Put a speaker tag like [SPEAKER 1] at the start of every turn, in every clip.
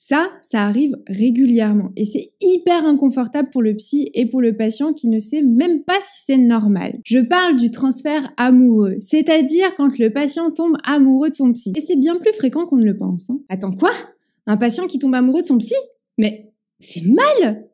[SPEAKER 1] Ça, ça arrive régulièrement et c'est hyper inconfortable pour le psy et pour le patient qui ne sait même pas si c'est normal. Je parle du transfert amoureux, c'est-à-dire quand le patient tombe amoureux de son psy. Et c'est bien plus fréquent qu'on ne le pense. Hein. Attends quoi Un patient qui tombe amoureux de son psy Mais c'est mal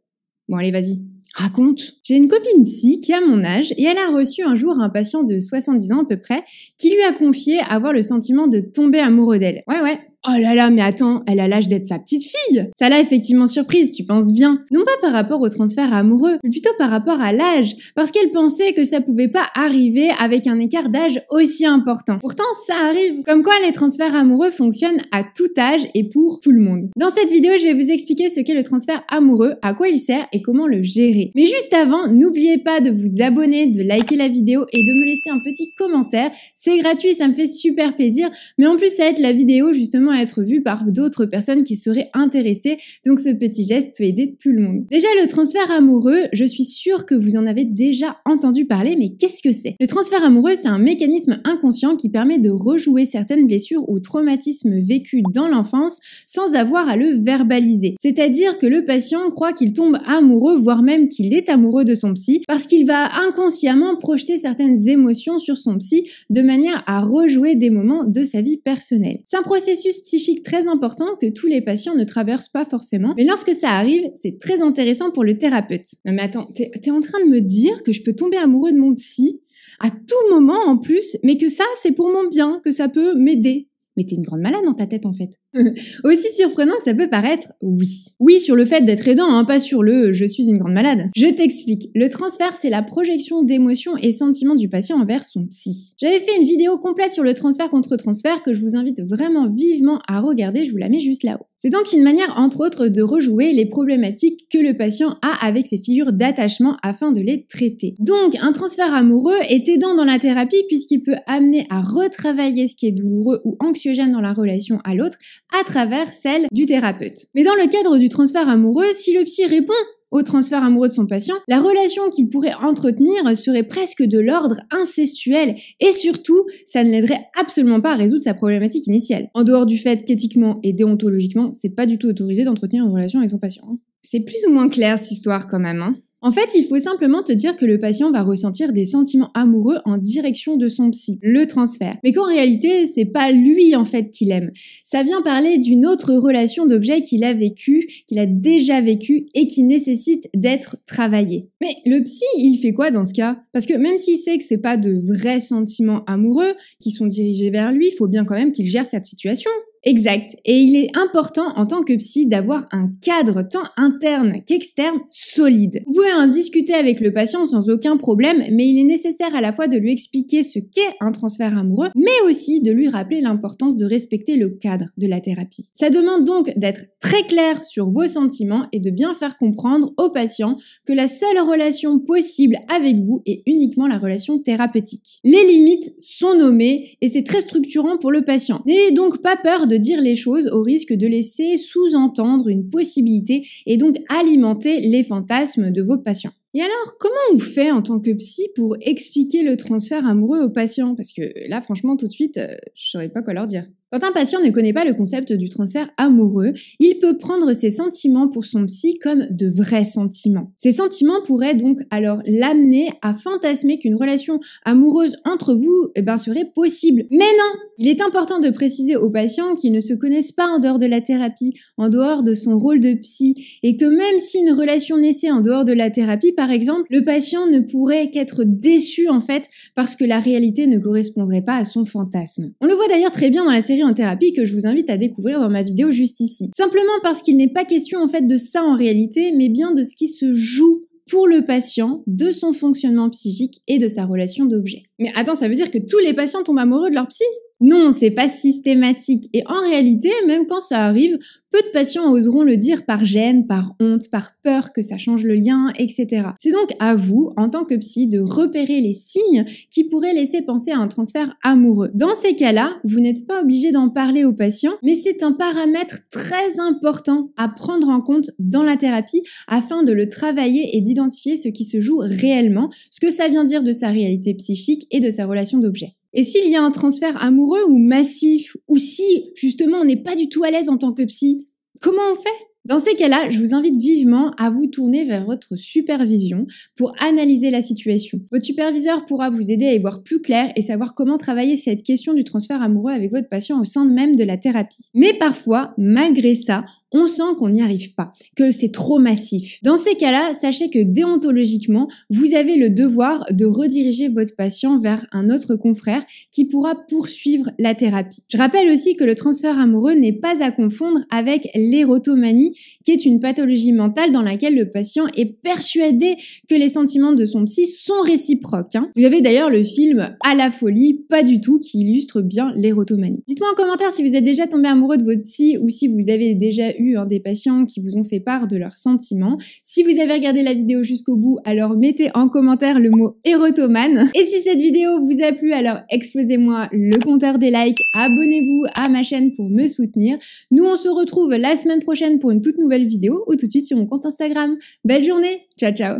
[SPEAKER 1] Bon allez vas-y, Raconte. J'ai une copine psy qui a mon âge et elle a reçu un jour un patient de 70 ans à peu près qui lui a confié avoir le sentiment de tomber amoureux d'elle. Ouais ouais, Oh là là, mais attends, elle a l'âge d'être sa petite fille. Ça l'a effectivement surprise, tu penses bien. Non pas par rapport au transfert amoureux, mais plutôt par rapport à l'âge, parce qu'elle pensait que ça pouvait pas arriver avec un écart d'âge aussi important. Pourtant, ça arrive. Comme quoi, les transferts amoureux fonctionnent à tout âge et pour tout le monde. Dans cette vidéo, je vais vous expliquer ce qu'est le transfert amoureux, à quoi il sert et comment le gérer. Mais juste avant, n'oubliez pas de vous abonner, de liker la vidéo et de me laisser un petit commentaire. C'est gratuit, ça me fait super plaisir. Mais en plus, ça aide la vidéo justement être vu par d'autres personnes qui seraient intéressées. Donc ce petit geste peut aider tout le monde. Déjà le transfert amoureux, je suis sûre que vous en avez déjà entendu parler, mais qu'est-ce que c'est Le transfert amoureux, c'est un mécanisme inconscient qui permet de rejouer certaines blessures ou traumatismes vécus dans l'enfance sans avoir à le verbaliser. C'est-à-dire que le patient croit qu'il tombe amoureux, voire même qu'il est amoureux de son psy, parce qu'il va inconsciemment projeter certaines émotions sur son psy de manière à rejouer des moments de sa vie personnelle. C'est un processus psychique très important que tous les patients ne traversent pas forcément. Mais lorsque ça arrive, c'est très intéressant pour le thérapeute. Non mais attends, t'es es en train de me dire que je peux tomber amoureux de mon psy à tout moment en plus, mais que ça, c'est pour mon bien, que ça peut m'aider. Mais t'es une grande malade dans ta tête en fait. Aussi surprenant que ça peut paraître, oui. Oui sur le fait d'être aidant, hein, pas sur le je suis une grande malade. Je t'explique. Le transfert, c'est la projection d'émotions et sentiments du patient envers son psy. J'avais fait une vidéo complète sur le transfert contre transfert que je vous invite vraiment vivement à regarder, je vous la mets juste là-haut. C'est donc une manière, entre autres, de rejouer les problématiques que le patient a avec ses figures d'attachement afin de les traiter. Donc, un transfert amoureux est aidant dans la thérapie puisqu'il peut amener à retravailler ce qui est douloureux ou anxiogène dans la relation à l'autre à travers celle du thérapeute. Mais dans le cadre du transfert amoureux, si le psy répond au transfert amoureux de son patient, la relation qu'il pourrait entretenir serait presque de l'ordre incestuel et surtout, ça ne l'aiderait absolument pas à résoudre sa problématique initiale. En dehors du fait qu'éthiquement et déontologiquement, c'est pas du tout autorisé d'entretenir une relation avec son patient. Hein. C'est plus ou moins clair cette histoire quand même, hein. En fait, il faut simplement te dire que le patient va ressentir des sentiments amoureux en direction de son psy, le transfert. Mais qu'en réalité, c'est pas lui en fait qu'il aime. Ça vient parler d'une autre relation d'objet qu'il a vécue, qu'il a déjà vécue et qui nécessite d'être travaillée. Mais le psy, il fait quoi dans ce cas Parce que même s'il sait que c'est pas de vrais sentiments amoureux qui sont dirigés vers lui, il faut bien quand même qu'il gère cette situation. Exact. Et il est important en tant que psy d'avoir un cadre tant interne qu'externe solide. Vous pouvez en discuter avec le patient sans aucun problème, mais il est nécessaire à la fois de lui expliquer ce qu'est un transfert amoureux, mais aussi de lui rappeler l'importance de respecter le cadre de la thérapie. Ça demande donc d'être très clair sur vos sentiments et de bien faire comprendre au patient que la seule relation possible avec vous est uniquement la relation thérapeutique. Les limites sont nommées et c'est très structurant pour le patient. N'ayez donc pas peur de de dire les choses au risque de laisser sous-entendre une possibilité et donc alimenter les fantasmes de vos patients. Et alors, comment on fait en tant que psy pour expliquer le transfert amoureux aux patients Parce que là, franchement, tout de suite, euh, je saurais pas quoi leur dire. Quand un patient ne connaît pas le concept du transfert amoureux, il peut prendre ses sentiments pour son psy comme de vrais sentiments. Ces sentiments pourraient donc alors l'amener à fantasmer qu'une relation amoureuse entre vous eh ben, serait possible. Mais non Il est important de préciser aux patients qu'ils ne se connaissent pas en dehors de la thérapie, en dehors de son rôle de psy, et que même si une relation naissait en dehors de la thérapie, par exemple, le patient ne pourrait qu'être déçu en fait parce que la réalité ne correspondrait pas à son fantasme. On le voit d'ailleurs très bien dans la série en thérapie que je vous invite à découvrir dans ma vidéo juste ici. Simplement parce qu'il n'est pas question en fait de ça en réalité, mais bien de ce qui se joue pour le patient de son fonctionnement psychique et de sa relation d'objet. Mais attends, ça veut dire que tous les patients tombent amoureux de leur psy non, c'est pas systématique. Et en réalité, même quand ça arrive, peu de patients oseront le dire par gêne, par honte, par peur que ça change le lien, etc. C'est donc à vous, en tant que psy, de repérer les signes qui pourraient laisser penser à un transfert amoureux. Dans ces cas-là, vous n'êtes pas obligé d'en parler au patient, mais c'est un paramètre très important à prendre en compte dans la thérapie afin de le travailler et d'identifier ce qui se joue réellement, ce que ça vient dire de sa réalité psychique et de sa relation d'objet. Et s'il y a un transfert amoureux ou massif, ou si justement on n'est pas du tout à l'aise en tant que psy, comment on fait dans ces cas-là, je vous invite vivement à vous tourner vers votre supervision pour analyser la situation. Votre superviseur pourra vous aider à y voir plus clair et savoir comment travailler cette question du transfert amoureux avec votre patient au sein même de la thérapie. Mais parfois, malgré ça, on sent qu'on n'y arrive pas, que c'est trop massif. Dans ces cas-là, sachez que déontologiquement, vous avez le devoir de rediriger votre patient vers un autre confrère qui pourra poursuivre la thérapie. Je rappelle aussi que le transfert amoureux n'est pas à confondre avec l'érotomanie, qui est une pathologie mentale dans laquelle le patient est persuadé que les sentiments de son psy sont réciproques. Hein. Vous avez d'ailleurs le film À la folie, pas du tout, qui illustre bien l'érotomanie. Dites-moi en commentaire si vous êtes déjà tombé amoureux de votre psy ou si vous avez déjà eu Hein, des patients qui vous ont fait part de leurs sentiments. Si vous avez regardé la vidéo jusqu'au bout, alors mettez en commentaire le mot érotomane. Et si cette vidéo vous a plu, alors explosez-moi le compteur des likes, abonnez-vous à ma chaîne pour me soutenir. Nous, on se retrouve la semaine prochaine pour une toute nouvelle vidéo ou tout de suite sur mon compte Instagram. Belle journée, ciao ciao